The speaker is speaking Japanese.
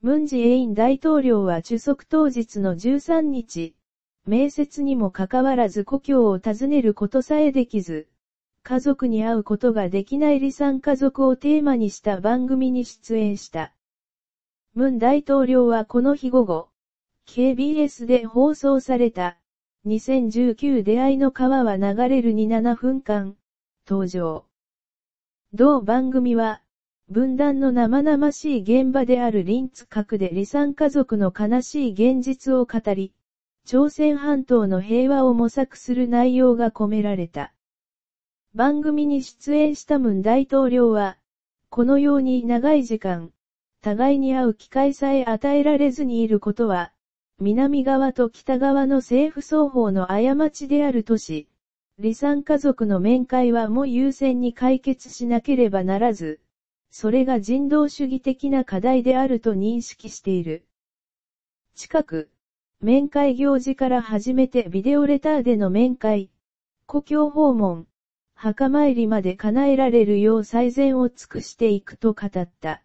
ムンジェイン大統領は受足当日の13日、面接にもかかわらず故郷を訪ねることさえできず、家族に会うことができない離散家族をテーマにした番組に出演した。ムン大統領はこの日午後、KBS で放送された、2019出会いの川は流れるに7分間、登場。同番組は、分断の生々しい現場であるリンツ核で離散家族の悲しい現実を語り、朝鮮半島の平和を模索する内容が込められた。番組に出演したムン大統領は、このように長い時間、互いに会う機会さえ与えられずにいることは、南側と北側の政府双方の過ちであるとし、離散家族の面会はもう優先に解決しなければならず、それが人道主義的な課題であると認識している。近く、面会行事から始めてビデオレターでの面会、故郷訪問、墓参りまで叶えられるよう最善を尽くしていくと語った。